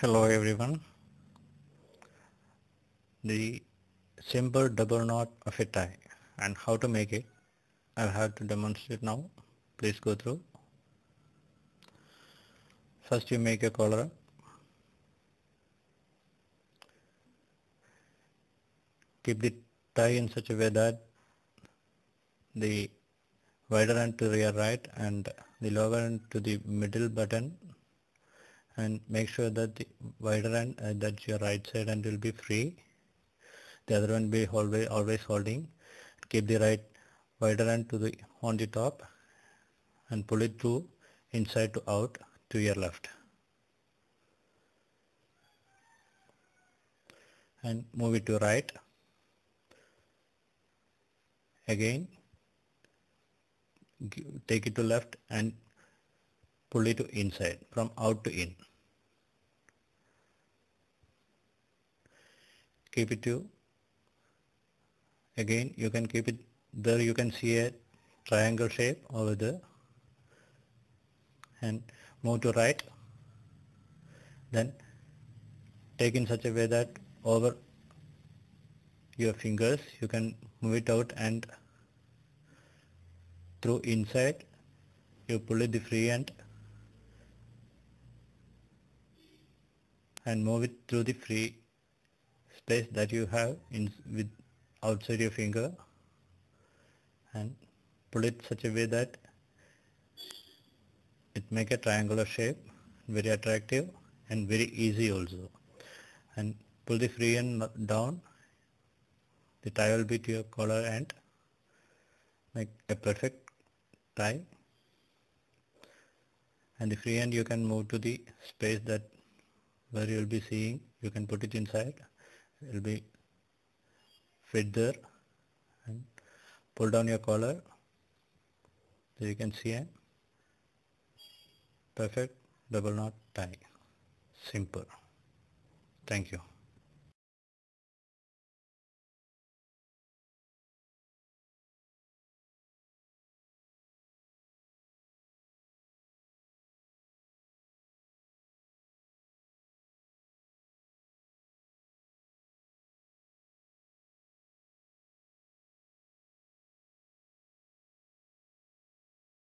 Hello everyone. The simple double knot of a tie and how to make it I have to demonstrate now. Please go through. First you make a collar Keep the tie in such a way that the wider end to the rear right and the lower end to the middle button and make sure that the wider end uh, that your right side end will be free the other one be always always holding keep the right wider end to the on the top and pull it through inside to out to your left and move it to right again take it to left and pull it to inside from out to in keep it to again you can keep it there you can see a triangle shape over there and move to right then take in such a way that over your fingers you can move it out and through inside you pull it the free end and move it through the free space that you have in with outside your finger and pull it such a way that it make a triangular shape very attractive and very easy also and pull the free end down the tie will be to your collar and make a perfect tie and the free end you can move to the space that where you will be seeing you can put it inside will be fit there and pull down your collar so you can see a perfect double knot tie simple thank you